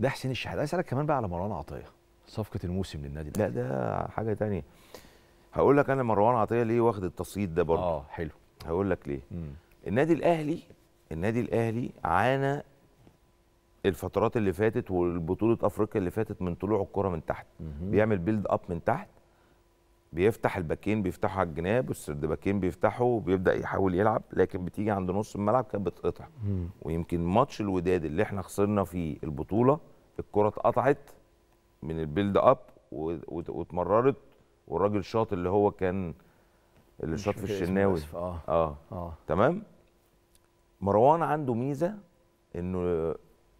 ده حسين الشحات عايز اسالك كمان بقى على مروان عطيه صفقه الموسم للنادي الاهلي لا ده حاجه ثانيه هقول لك انا مروان عطيه ليه واخد التصيد ده برضه اه حلو هقول لك ليه مم. النادي الاهلي النادي الاهلي عانى الفترات اللي فاتت والبطوله افريقيا اللي فاتت من طلوع الكره من تحت مم. بيعمل بيلد اب من تحت بيفتح الباكين بيفتحوا على الجناب والسرد باكين بيفتحوا وبيبدا يحاول يلعب لكن بتيجي عند نص الملعب كانت بتقطع ويمكن ماتش الوداد اللي احنا خسرنا فيه البطوله الكره اتقطعت من البيلد اب واتمررت والراجل شاط اللي هو كان اللي شاط في الشناوي اه اه, آه. تمام مروان عنده ميزه انه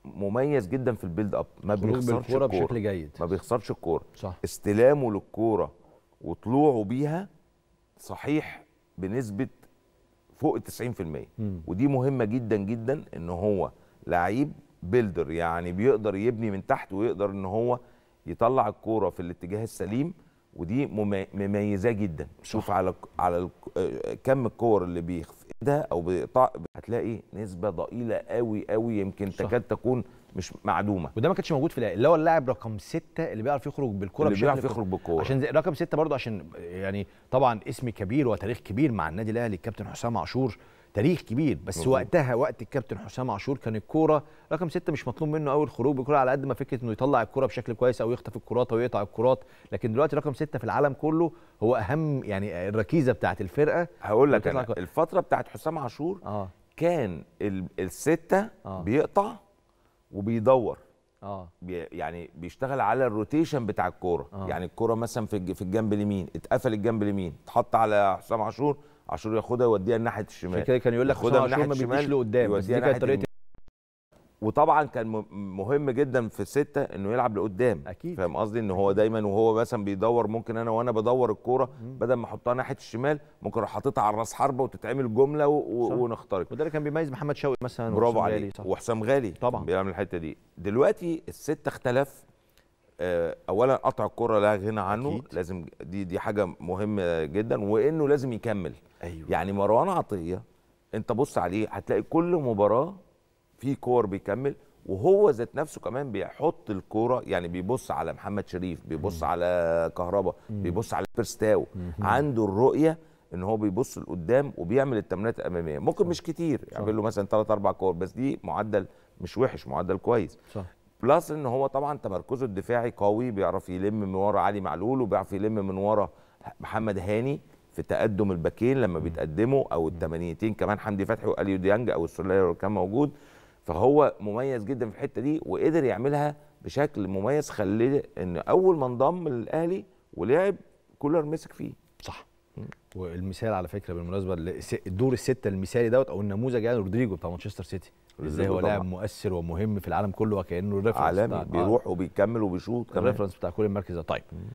مميز جدا في البيلد اب ما بيخسرش الكوره بشكل جيد ما بيخسرش الكوره صح استلامه للكوره وطلوعه بيها صحيح بنسبه فوق ال 90% م. ودي مهمه جدا جدا ان هو لعيب بيلدر يعني بيقدر يبني من تحت ويقدر ان هو يطلع الكوره في الاتجاه السليم ودي مميزه جدا شوف على على آه، كم الكور اللي بيخفضها او بيقطع هتلاقي نسبه ضئيله قوي قوي يمكن تكاد تكون مش معدومه وده ما كانش موجود في اللي هو اللاعب رقم ستة اللي بيعرف يخرج بالكوره اللي بيعرف يخرج بالكوره عشان رقم ستة برضه عشان يعني طبعا اسم كبير وتاريخ كبير مع النادي الاهلي الكابتن حسام عاشور تاريخ كبير بس مزبوط. وقتها وقت الكابتن حسام عاشور كان الكوره رقم ستة مش مطلوب منه قوي الخروج بالكوره على قد ما فكره انه يطلع الكوره بشكل كويس او يخطف الكرات او يقطع الكرات لكن دلوقتي رقم ستة في العالم كله هو اهم يعني الركيزه بتاعه الفرقه هقول لك أنا. الفتره بتاعه حسام عاشور آه. كان الستة آه. بيقطع وبيدور اه يعني بيشتغل على الروتيشن بتاع الكوره آه. يعني الكوره مثلا في في الجنب اليمين اتقفل الجنب اليمين اتحط على حسام عاشور عاشور ياخدها يوديها الناحيه الشمال عشان كده كان يقول لك خدها عاشور ما بيديش لقدام بس دي كانت طريقه وطبعا كان مهم جدا في السته انه يلعب لقدام اكيد فاهم قصدي ان هو دايما وهو مثلا بيدور ممكن انا وانا بدور الكوره بدل ما احطها ناحيه الشمال ممكن اروح حاططها على راس حربه وتتعمل جمله ونخترق وده اللي كان بيميز محمد شوقي مثلا برافو عليك وحسام غالي طبعا بيعمل الحته دي دلوقتي السته اختلف آه، اولا قطع الكره لا غنى عنه أكيد. لازم دي دي حاجه مهمه جدا وانه لازم يكمل أيوة. يعني مروان عطيه انت بص عليه هتلاقي كل مباراه في كور بيكمل وهو ذات نفسه كمان بيحط الكوره يعني بيبص على محمد شريف بيبص مم. على كهربا مم. بيبص على بيرستاو عنده الرؤيه ان هو بيبص لقدام وبيعمل التمرينات الاماميه ممكن صح. مش كتير يعمل له مثلا 3 4 كور بس دي معدل مش وحش معدل كويس صح. بلس ان هو طبعا تمركزه الدفاعي قوي بيعرف يلم من ورا علي معلول وبيعرف يلم من ورا محمد هاني في تقدم الباكين لما بيتقدموا او الثمانيتين كمان حمدي فتحي واليو ديانج او السلاله لو كان موجود فهو مميز جدا في الحته دي وقدر يعملها بشكل مميز خليه ان اول ما انضم للاهلي ولعب كولر مسك فيه صح والمثال على فكره بالمناسبه الدور السته المثالي دوت او النموذج يعني رودريجو بتاع مانشستر سيتي ازاي هو لاعب مؤثر ومهم في العالم كله وكانه ريفرنس عالمي آه. بيروح وبيكمل وبيشوط كمان الريفرنس بتاع كل المركز ده طيب